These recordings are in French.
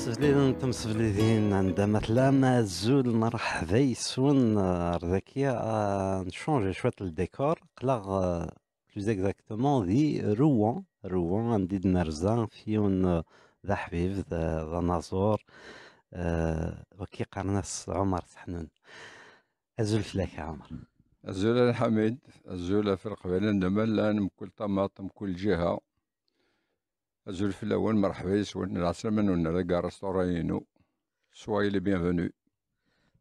سليل نتمس بليدين عندها مثلا زول نرحب يسون آه، رذكية آه، نشونجي شوية الديكور قلاغ بلوز اكزاكتومون دي روان روان عندي دمرزا فيون آه، ذا حبيب ذا نازور وكي قرناس عمر سحنون أزول فلاك عمر أزول الحميد أزول في القبيلة نملا نمكل طماطم كل جهة أزول في الأول مرحبا يسون العسلامة نون راكا رستورينو سواي لي بيانفونو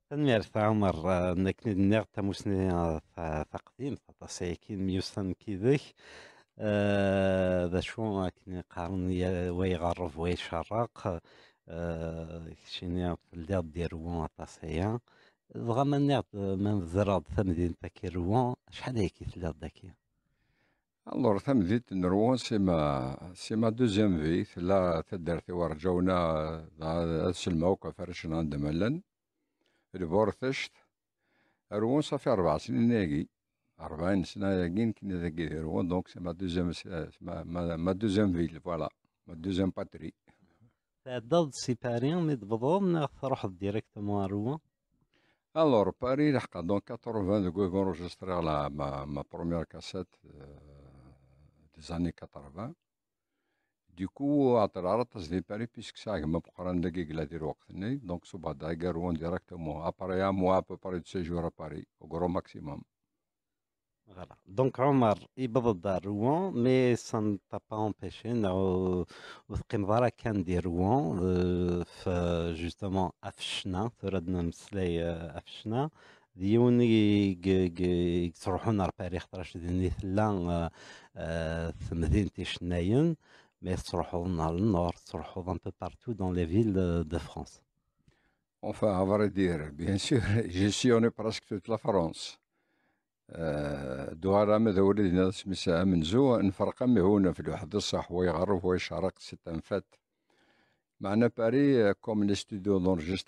تنميرت عمر انك تا تموسني تقديم تطاسي كين ميوسن كيدك ذا شو كني قارن وي غرف وي شيني شيني لي ديال روان طاسيا دغا ما نيغ ما زراد ثمدين تاكي روان شحال هيك تلا داكي Alors, ça me dit, Nourouan, c'est ma deuxième vie. Là, cette dernière fois, je suis allé dans le Mouk, à faire un de Mellon. Et أربعين سنة يجين كنا ذكي روان دونك ما دوزيام ما ما ما دوزيام فيل فوالا ما دوزيام باتري تعدد سي باري مي تبضون من تروح ديريكتومون هرون الور باري لحقا دونك 80 كو كون روجستري على ما ما بروميير كاسيت Années 80. Du coup, à travers la route, je vais à Paris, puisque ça, je vais me prendre un peu de donc je vais aller à Rouen directement. À Paris, un mois, je vais parler de séjour à Paris, au grand maximum. Voilà. Donc, Omar, il va aller à Rouen, mais ça ne t'a pas empêché, nous allons voir à Rouen, euh, justement, à Fchna, à Fchna. ديون يتروحون ار باريخ طراش دني ثلا آه، آه، مدينة شناين مي تروحون على النور تروحون ان بو بارتو دون لي فيل دو فرونس Enfin, à vrai dire, bien sûr, gestionne presque toute la France. Euh, دوار ما دولة ناس مساء من زو نفرق مي هنا في الوحدة الصح ويغرف ويشرق ستنفت معنا باري كوم لي ستوديو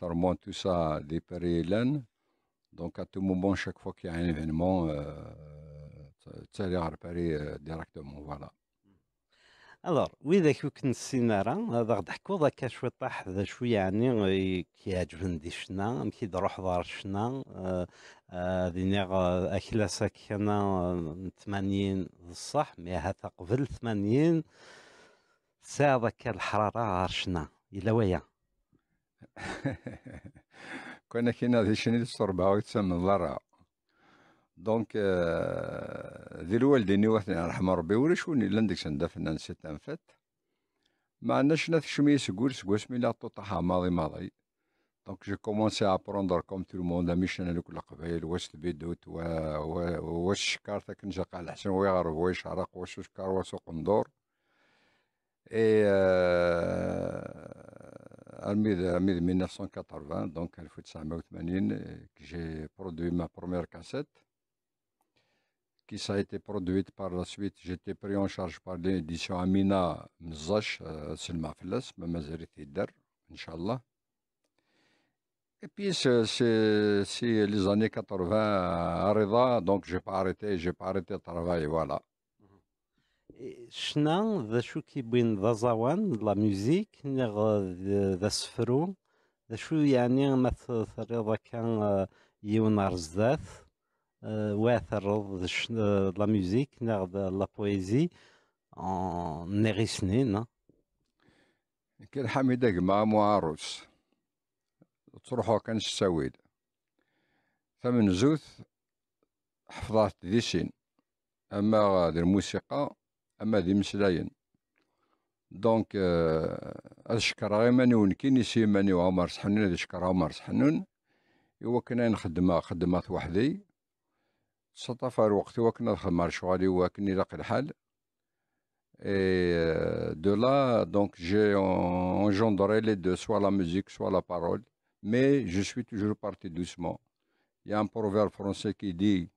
مون تو سا دي باري لان دونك ا تو مومون شاك فوا كي ان ايفينمون un événement تسالي على بالي ديريكتومون فوالا الور واذا كنت سينارا هذا غادي نحكوا ذاك شوي طاح ذا شوي يعني كي عجبن دي شنا كي نروح دار شنا دينيغ نيغ اكلا ساكنه 80 بصح مي هذا قبل 80 ساعه ذاك الحراره عرشنا الا ويا كنا كنا ذي شني الصربة ويتسمى الضرع دونك آه، ذي الوالدين يوثني رحمة ربي ولا شوني لندك سندفنا نسيت انفت ما عندناش ناث شمي سقول سقول سمي لا تطحى ماضي ماضي دونك جو كومونسي ابروندر كوم تو الموند انا هذوك القبايل واش البيدوت و واش تاك نجا قال الحسن ويغرب واش عرق واش سكر واش قندور اي آه، de 1980 دونك 1980 j'ai produit ma première cassette qui ça a été produite par la suite j'étais pris en charge par l'édition Amina Mzach, Selma ma ما ma يدار d'air, Et puis, c'est les années 80 à donc j'ai pas arrêté, j'ai pas arrêté de travailler, voilà. شنا ذا شو كيبين ذا زوان لا ميوزيك نغ آه، ذا سفرو ذا شو يعني ما تريض كان يون زاث واثر لا ميوزيك نغ لا بويزي آه، نغي سنين كي حميدة مو معروس تروحو كان السويد فمن زوث حفظات ديسين أما غادي الموسيقى Euh, et de là, donc, j'ai engendré les deux, soit la musique, soit la parole. Mais je suis toujours parti doucement. Il y a un proverbe français qui dit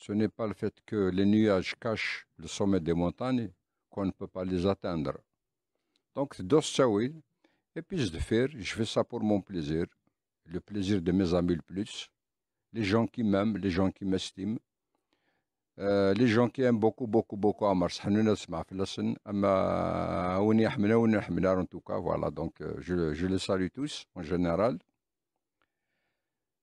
ce n'est pas le fait que les nuages cachent le sommet des montagnes qu'on ne peut pas les atteindre. Donc, oui, et puis de faire, je fais ça pour mon plaisir, le plaisir de mes amis le plus, les gens qui m'aiment, les gens qui m'estiment, euh, les gens qui aiment beaucoup, beaucoup, beaucoup Amar Sahnounas en tout cas, voilà, donc euh, je, je les salue tous en général.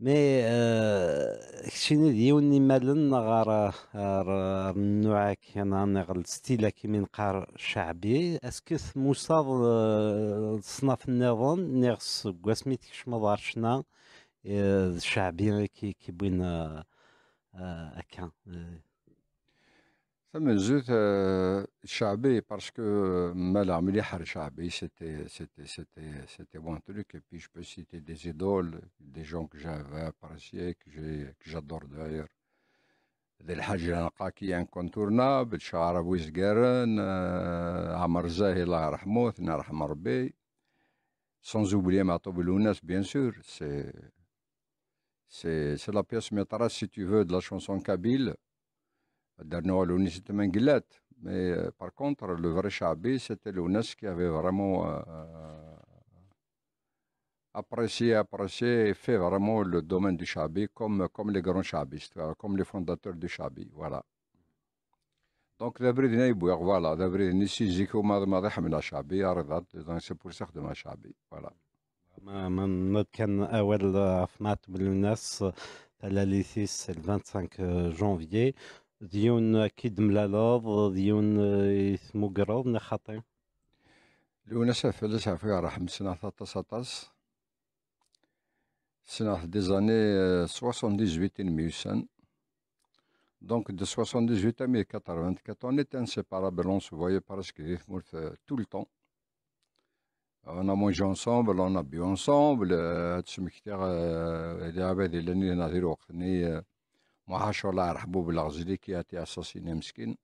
مي كشيني آه، ديون يمالن غار آه، نوعك انا غل ستيلا كيما نقار شعبي اسكث موصاد آه، صناف النظام نغس قاسميت كشمض عرشنا شعبي كي كيبين هكا Ça me joue de Shabī parce que malah, mais les c'était c'était c'était c'était bon truc et puis je peux citer des idoles, des gens que j'avais appréciés, que j'adore d'ailleurs. Del Hadj qui est incontournable, Shahar Bouzegren, Hamrza et la Rhamoth, la Rhamar Bey. Sans oublier Ma Toblounas, bien sûr. C'est c'est la pièce mets si tu veux de la chanson Kabyle dernier Mais eh, par contre, le vrai Shabi, c'était l'UNES qui avait vraiment eh, apprécié, apprécié et fait vraiment le domaine du Shabi comme, comme les grands voilà, euh, comme les fondateurs du Shabi. Voilà. Donc, d'abord, voilà, d'abord, si j'ai commencé à me Shabi, c'est pour ça que je Shabi. Voilà. Je suis pour 25 janvier. ديون كيد ملالاض ديون يسمو كراض نخاطي الاولى شاف على شاف يا رحم سنه 19 سنه دي زاني 78 ميسان دونك دي 78 تامي 80 كاتون ايت ان سيبارابل اون سو فوي باسكو يخمر طول الوقت On a أنا ensemble, أنصومبل a bu ensemble. Tu me disais, il y avait des الله والله بالغزلي كي اتي اساسيني مسكين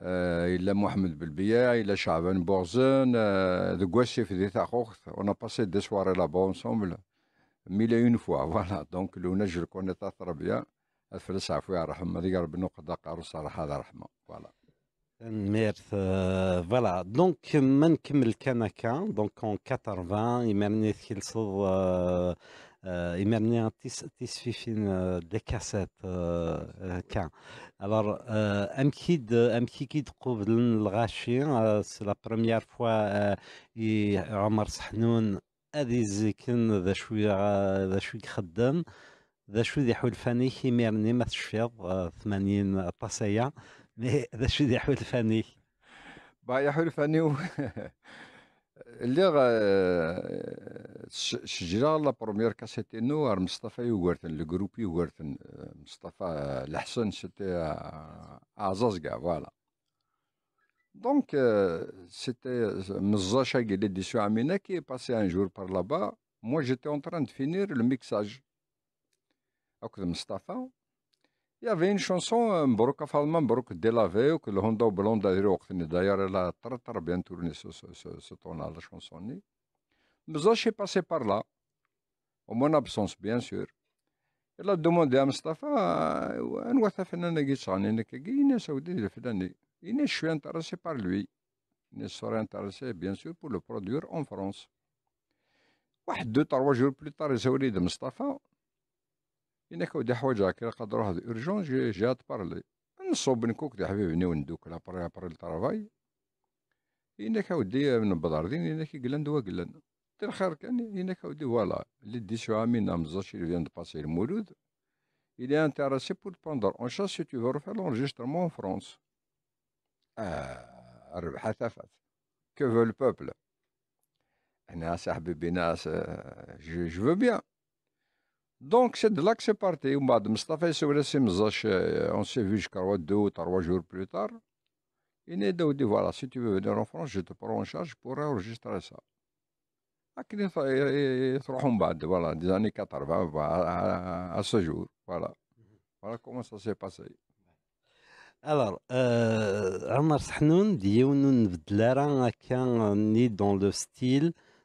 آه، الا محمد بالبيع الا شعبان بورزن ذو آه، في ذي تاخوخت اون باسي دي سواري لابو اونسومبل ميليون فوا فوالا دونك لو نجل كون تاثر بيا الفلس عفوا رحمه هذيك ربي قد قارو صراحه هذا رحمه فوالا ميرث فوالا دونك ما نكمل كان كان دونك اون 80 يمرني تكلصد تيس في فين دي كاسيت كان الوغ ام كيد ام كي كيد قبل الغاشي سي لا بروميير فوا اي عمر سحنون هادي زيكن ذا شويه ذا شويه خدام ذا شو فاني حلفاني ميرني ما تشفيض 80 طاسية مي ذا شو ذي حلفاني با فاني le euh chjira eh, la première c'était noire, Mustafa et le groupe Ouertan eh, Mustafa eh, Lahsen c'était à Azazga voilà donc c'était mzashag les deux qui est passé un jour par là-bas moi j'étais en train de finir le mixage OK Mustafa il y avait une chanson, à euh, Falman, Mbrok Délavé, que le Honda Blond D'ailleurs, elle a très bien tourné ce, ce, ce, ton-là, la chanson. Mais je suis passé par là, en mon absence, bien sûr. Elle a demandé à Mustafa, un Watafana Nagitsani, Nakagine Saoudi Fidani. Je suis intéressé par lui. Je serait intéressé, bien sûr, pour le produire en France. Deux, trois jours plus tard, il s'est de Mustafa. حوايج ودح وجاك قدر واحد جي جات بارلي نصوب نكوك دي حبيبي نون دوك لابري لطرافاي الطرافاي انك ودي من بداردين كي قلن دوا قلن تير خير كان انك ودي فوالا لي دي شو عامين نعم زاشي اللي فيان دباسي المولود إلى انتيراسي بور بوندر اون شاس سي تو فور فير لونجيسترمون فرونس آه الربحة ثفت كو فو le انا صاحبي بناس جو جو بيان Donc, c'est de là que c'est parti. Euh, on s'est vu jusqu'à deux ou trois jours plus tard. Il est dit, voilà, si tu veux venir en France, je te prends en charge pour enregistrer ça. Et voilà, des années 80, à ce jour. Voilà, voilà comment ça s'est passé. Alors, euh, Omar Sahnoun, il y a un dans le style.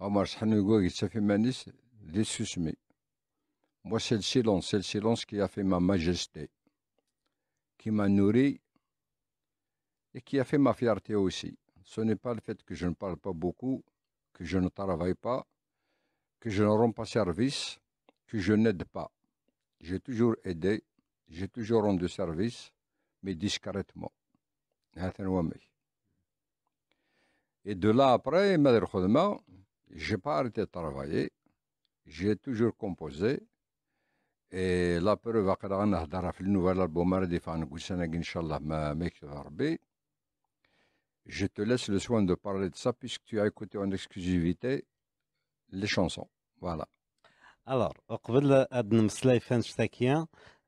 Omar Moi, c'est le silence, c'est le silence qui a fait ma majesté, qui m'a nourri et qui a fait ma fierté aussi. Ce n'est pas le fait que je ne parle pas beaucoup, que je ne travaille pas, que je ne rends pas service, que je n'aide pas. J'ai toujours aidé, j'ai toujours rendu service, mais discrètement. Et de là après, j'ai pas arrêté de travailler. J'ai toujours composé. Et la preuve, le nouvel album, Inch'Allah, je te laisse le soin de parler de ça puisque tu as écouté en exclusivité les chansons. Voilà. Alors, قبل اد نمسلايف نشتاكيا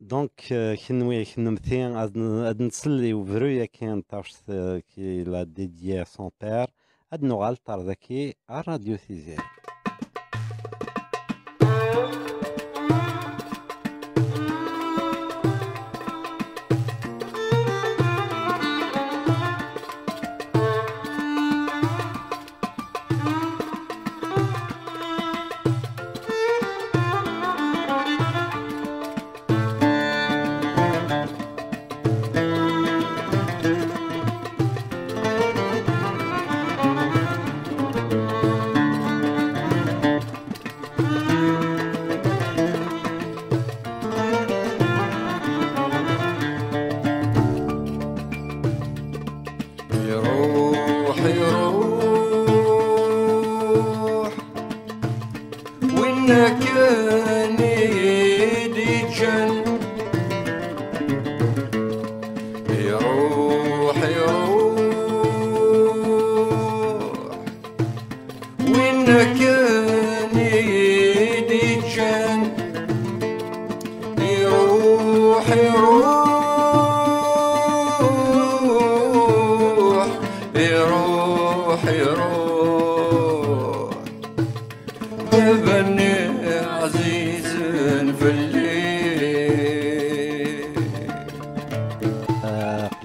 Donc, je y a un qui l'a dédié à son père, Tarzaki, à Radio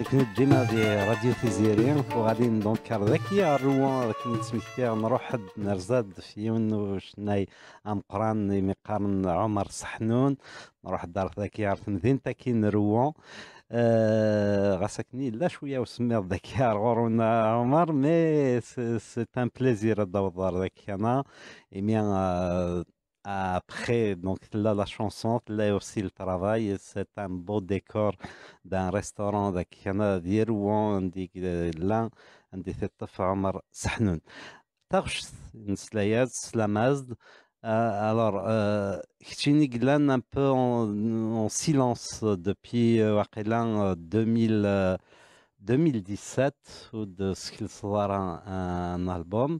كنت ديما في راديو تيزيري وغادي ندونكر ذاك روان كنت سميتي نروح نرزاد في يون وشناي قران مقارن عمر صحنون نروح دار ذاك يا مدينتا كي نروان آه غسكني لا شويه وسمي ذاك غورونا عمر مي سي ان بليزير دار ذاك انا ايميان Après, donc là, la chanson, là aussi le travail, c'est un beau décor d'un restaurant on de dit d'Irouan, l'un, عندي ثلاثة عمر سحنون تغش نسلايات سلامازد alors, Ktchini euh, un peu en, en silence depuis 2000, euh, 2017, euh, euh, ou de ce qu'il sera un, album.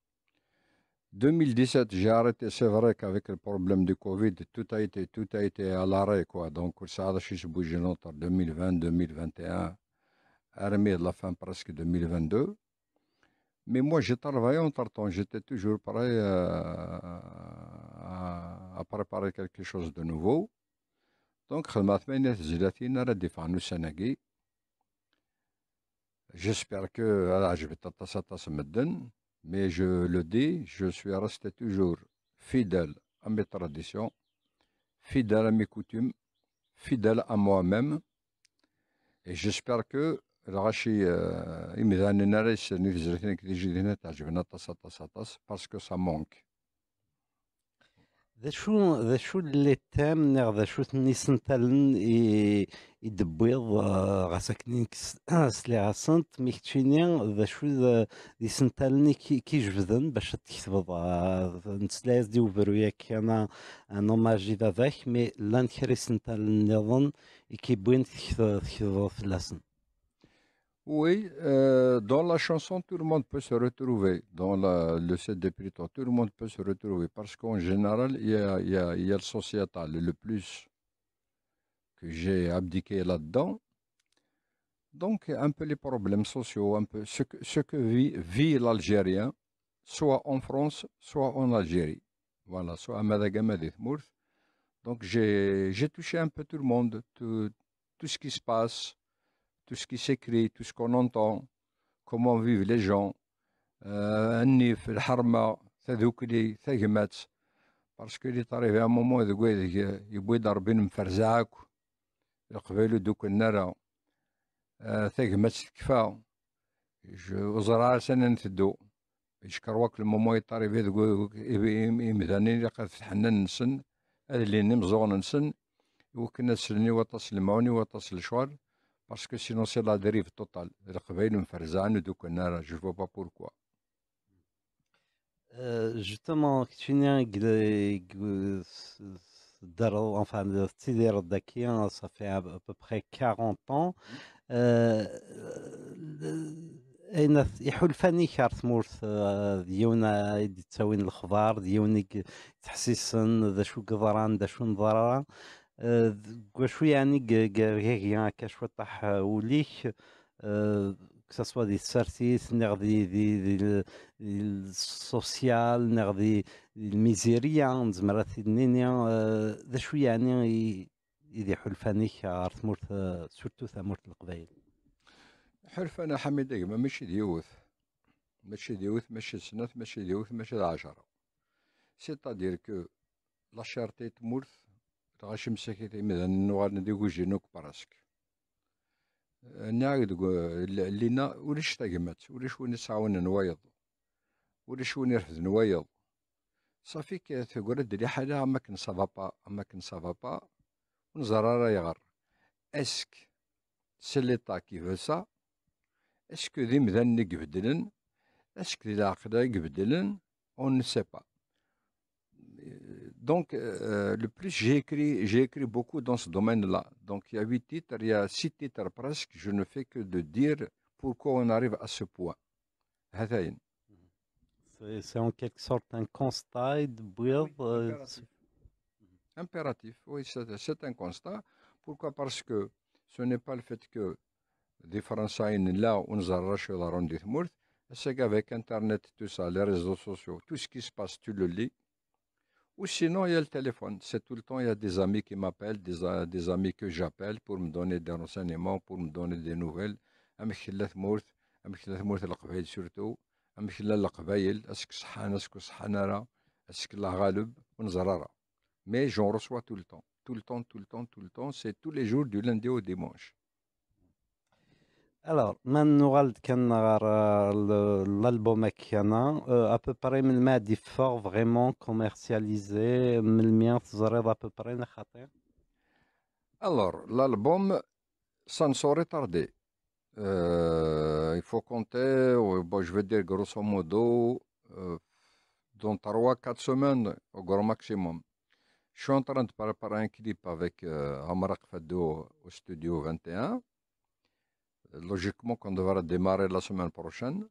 2017, j'ai arrêté. C'est vrai qu'avec le problème du Covid, tout a été, tout a été à l'arrêt. Quoi. Donc, ça a dû se longtemps. 2020, 2021, armée de la fin presque 2022. Mais moi, j'ai travaillé entre-temps. J'étais toujours prêt euh, à, préparer quelque chose de nouveau. Donc, J'espère que je vais mais je le dis, je suis resté toujours fidèle à mes traditions, fidèle à mes coutumes, fidèle à moi-même. Et j'espère que parce que ça que ça ذا شو ذا شو اللي تام نغ ذا شو تني سنتالن يدبيض غاس كنين سلي غاسنت مي ذا شو ذي سنتالن كيجبدن باش تكتبض نسلايز دي وبروياك انا انا ماجي ذا ذاك مي لان كري سنتالن نظن كيبوين تكتبض فلاسن Oui, euh, dans la chanson, tout le monde peut se retrouver. Dans le set de tout le monde peut se retrouver. Parce qu'en général, il y a, le sociétal. Le plus que j'ai abdiqué là-dedans, donc, un peu les problèmes sociaux, un peu ce que, vit, l'Algérien, soit en France, soit en Algérie. Voilà, soit à Madagascar, Donc, j'ai touché un peu tout le monde, tout ce qui se passe, tout ce qui s'écrit, tout ce qu'on entend, comment vivent les gens, النيف الحرمة تذوكلي تاجمات باسكو لي طاري فيها مومون ذكويدك يبوي ضربين مفرزعك القبيلو دوك النارا تاجمات الكفا وزرع سنة نتدو يشكر واك المومون يطاري فيه ذكويدك يمثاني اللي قد تحنن نسن اللي نمزون نسن وكنا تسلني وتصل معوني وتصل شوال Parce que sinon, c'est la dérive totale. Je ne vois pas pourquoi. Euh, justement, tu n'as enfin, le ça fait à peu près 40 ans. Hmm. Euh, يحلفني كار ثمورت ديونا يدي Il الخبار ديوني تحسيسن ذا شو قضران ذا شو نضران شويه يعني كاغيغيا هكا شويه طاح وليك كساسوا دي سارسيس نغدي دي دي دي السوسيال نغدي الميزيريا الميزيريا نزمر نيني ذا شويه يعني يدي حلفانيك عرفت ثمورت سورتو ثمورت القبائل حلف انا حميد اجمع ماشي ديوث ماشي ديوث ماشي سنوث ماشي ديوث ماشي العشرة سيتا دير كو لاشارتي شارتي تمورث تغاشي مساكيت مثلا نوغال ندي كوجي نوك براسك نعاود لينا وليش تاقمت وليش وين يسعون نويض وليش وين يرفض نويض صافي كي تقول ادري حالا اما كن سافا با اما كن سافا با ونزرى راي غر اسك سليطا كي فسا اسكو ذي مذن نقبدلن اسكو ذي العقدة يقبدلن اون سي Donc, euh, euh, le plus, j'ai écrit, j'ai écrit beaucoup dans ce domaine-là. Donc, il y a huit titres, il y a six titres presque. Je ne fais que de dire pourquoi on arrive à ce point. C'est en quelque sorte un constat de euh, impératif. oui, c'est un constat. Pourquoi Parce que ce n'est pas le fait que des Français là, on du mort C'est qu'avec Internet, tout ça, les réseaux sociaux, tout ce qui se passe, tu le lis, ou sinon, il y a le téléphone. C'est tout le temps, il y a des amis qui m'appellent, des, amis que j'appelle pour me donner des renseignements, pour me donner des nouvelles. Mais j'en reçois tout le temps. Tout le temps, tout le temps, tout le temps. C'est tous les jours du lundi au dimanche. Alors, maintenant, on l'album qui euh، à peu près il m'a dit fort vraiment commercialisé, le à peu près Alors, l'album, ça ne saurait tarder. Euh، il faut compter, bah, je veux dire grosso modo, euh, dans 3-4 semaines au grand maximum. Je suis en train de préparer un clip avec euh, Amrak Faddo au studio 21 logiquement qu'on devra démarrer la semaine prochaine.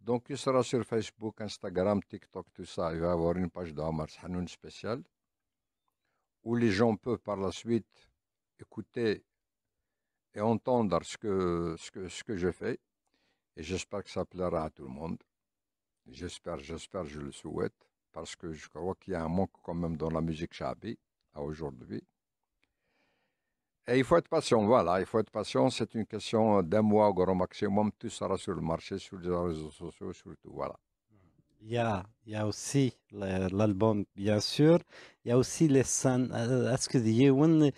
Donc, il sera sur Facebook, Instagram, TikTok, tout ça. Il va avoir une page d'Amar Hanoun spéciale où les gens peuvent par la suite écouter et entendre ce que, ce que, ce que je fais. Et j'espère que ça plaira à tout le monde. J'espère, j'espère, je le souhaite, parce que je crois qu'il y a un manque quand même dans la musique shabi à aujourd'hui. Et il faut être patient, voilà, il faut être patient. C'est une question d'un mois au grand maximum. Tout sera sur le marché, sur les réseaux sociaux, surtout, voilà. Il y a, il aussi l'album, bien sûr. Il y a aussi les scènes. Euh, est-ce que Yewen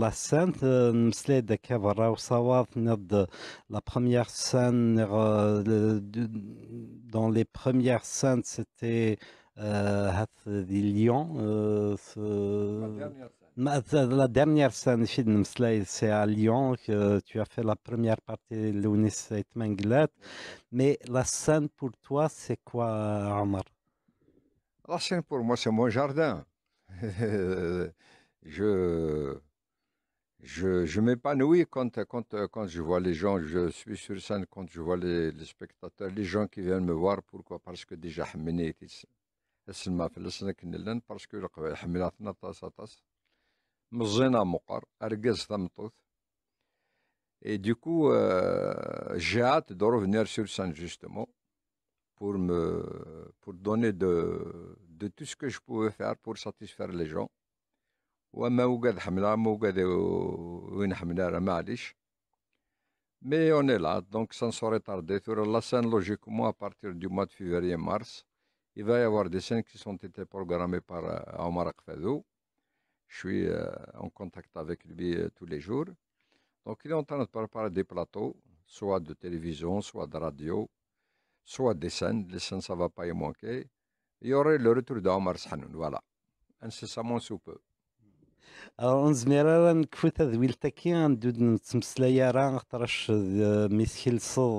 la scène سان la داك scène, وصواب la première la première scène, premières euh, les premières scènes c'était, euh, Lyon la dernière scène, c'est à Lyon, que tu as fait la première partie de l'Unis Menglet. Mais la scène pour toi, c'est quoi, Omar La scène pour moi, c'est mon jardin. je je, je m'épanouis quand, quand, quand je vois les gens, je suis sur scène, quand je vois les, spectateurs, les gens qui viennent me voir. Pourquoi Parce que déjà, je suis parce que et du coup, euh, j'ai hâte de revenir sur scène justement pour me pour donner de, de tout ce que je pouvais faire pour satisfaire les gens. Mais on est là, donc ça ne saurait tarder. Sur la scène, logiquement, à partir du mois de février-mars, il va y avoir des scènes qui sont été programmées par euh, Omar Akfadou je suis euh, en contact avec lui euh, tous les jours. Donc, il est en train de préparer des plateaux, soit de télévision, soit de radio, soit des scènes. Les scènes, ça ne va pas y manquer. Il y aurait le retour d'Omar Sanoun, voilà, incessamment sous peu. نزمير راه نكفو تدويلتاكي غندود نتمسلايا راه خطرش آه، ميسكيل صد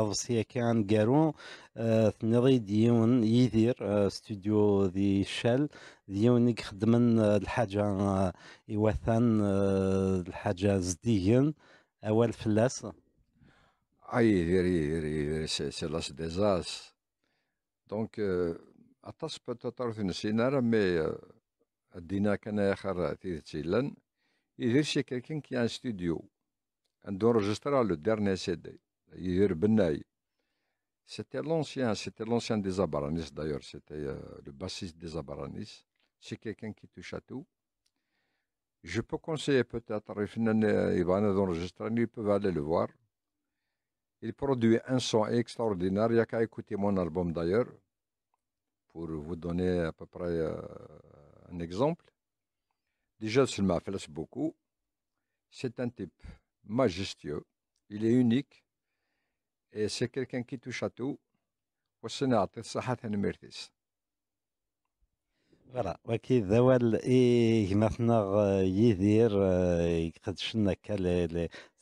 افصيا آه، كان كارو آه، ثنيضي ديون يدير ستوديو دي شال ديون خدمن الحاجة يوثن الحاجة زديين أول فلاس أي يدير يدير يدير سي لاس ديزاس دونك اتاس أطاس بوتيتر نسينا مي il quelqu'un qui il un studio. quelqu'un qui a un studio, C'était l'ancien, c'était l'ancien des Abaranis d'ailleurs, c'était euh, le bassiste des Abaranis. C'est quelqu'un qui touche à tout. Je peux conseiller peut-être, euh, Ivan. d'enregistrer, ils peuvent aller le voir. Il produit un son extraordinaire. Il n'y a qu'à écouter mon album d'ailleurs, pour vous donner à peu près euh, un exemple. Déjà, cela me flatte beaucoup. C'est un type majestueux. Il est unique et c'est quelqu'un qui touche à tout. Au Sénat, ça passe à Noëmeris. Voilà. Qu'est-ce que vous allez maintenant y dire Qu'est-ce que vous n'allez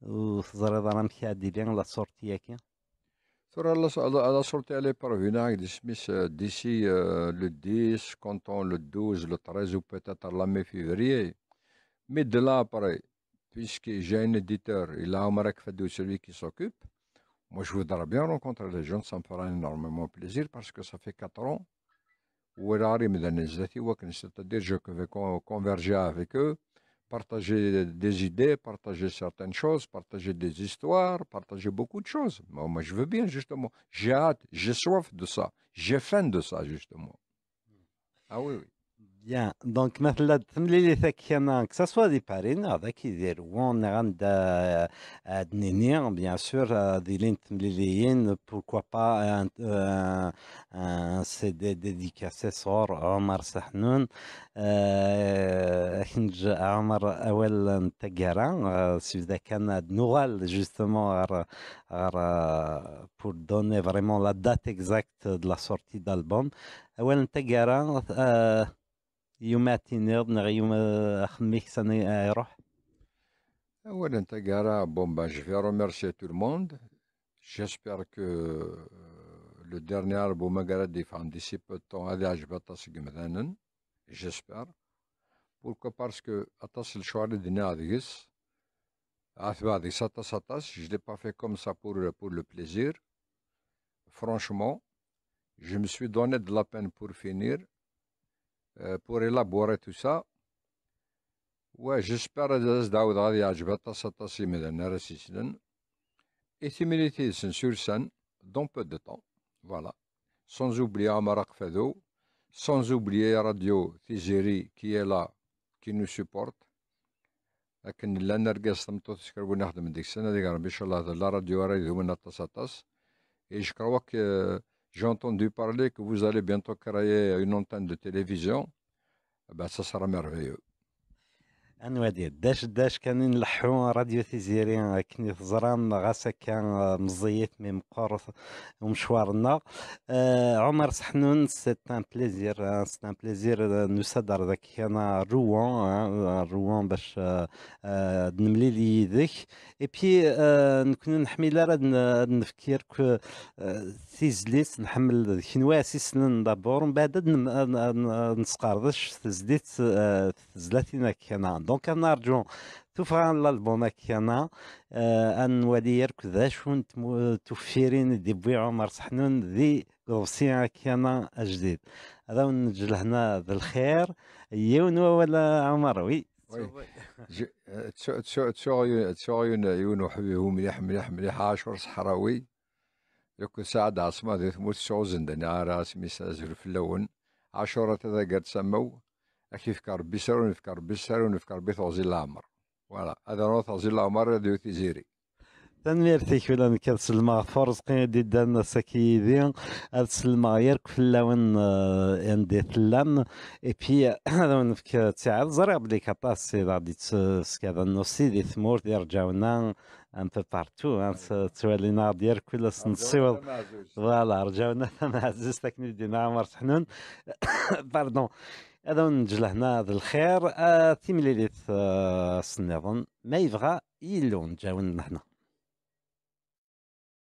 وتزريض راه مشى la sortie, سورتي ياكي La sortie, elle est parvenue d'ici euh, le 10, quand on le 12, le 13 ou peut-être la mi-février. Mais de là après, puisque j'ai un éditeur, il a Omarek Fadou, celui qui s'occupe, moi je voudrais bien rencontrer les gens, ça me fera énormément plaisir parce que ça fait 4 ans où c'est-à-dire je vais converger avec eux partager des idées, partager certaines choses, partager des histoires, partager beaucoup de choses. Moi, moi je veux bien, justement. J'ai hâte, j'ai soif de ça. J'ai faim de ça, justement. Hmm. Ah oui, oui. Bien, donc maintenant, que ce soit des parrains avec des néniens, euh, euh, hein, bien sûr, euh, des lintes, pourquoi pas un CD dédicacé à Omar Sahnoun, Omar Awel Tagaran, si vous avez des nouvelles justement pour donner vraiment la date exacte de la sortie d'album. Awel Tagaran, je vais remercier tout le monde. J'espère que euh, le dernier album a été défendu d'ici peu de temps. J'espère. Pourquoi Parce que ah, je l'ai pas fait comme ça pour le plaisir. Franchement, je me suis donné de la peine pour finir. Euh, pour élaborer tout ça. j'espère que ça vous et sur scène dans peu de temps. Voilà. Sans oublier Amarak sans oublier Radio qui est là, qui nous supporte. لكن لا نرقص ديك السنه ان شاء الله لا راديو j'ai entendu parler que vous allez bientôt créer une antenne de télévision. Eh ben, ça sera merveilleux. انوادي داش داش كان نلحو راديو تيزيري كني تزران غاسا كان مزيت مي مقر ومشوارنا آه عمر صحنون سيت ان بليزير سيت ان بليزير نصدر ذاك كان روان روان باش آه،, آه نملي لي يدك اي بي آه نكون آه، آه، نحمل راه نفكير كو تيزليت نحمل كنواسي سنن دابور من بعد نسقردش تزليت تزلاتينا كنان دونك نرجو توفى الالبوم كان ان ولي يركض شون توفيرين دي بوي عمر صحنون دي غوصي كان جديد هذا نجل هنا بالخير يونو ولا عمر وي تسوغيون يونو حبيبي هو مليح مليح مليح عاشور صحراوي يكون سعد عاصمة ذي ثموت سعوزن دنيا راسمي سازر في اللون عاشورة تذا قد سمو اكي في كاربي ونفكر في كاربي ثوزي العمر فوالا هذا هو ثوزي العمر ديو تيزيري تنميرتك ولا سلمى فرز زقين دي دانا ساكي هاد سلمى يرك في اللون اندي آه، ثلان اي آه، بي هذا نفك تاع زرع بلي كاباس سي غادي تسكاد النصي دي ثمور دي رجاونا ان أيوة. بو بارتو توالينا ديال كل نصيوض فوالا رجاونا معزوز تاكني دينا عمر تحنون باردون هذا نجل هنا هذا الخير آه، تيمليليت سنظن آه، ما يبغى يلون جاون هنا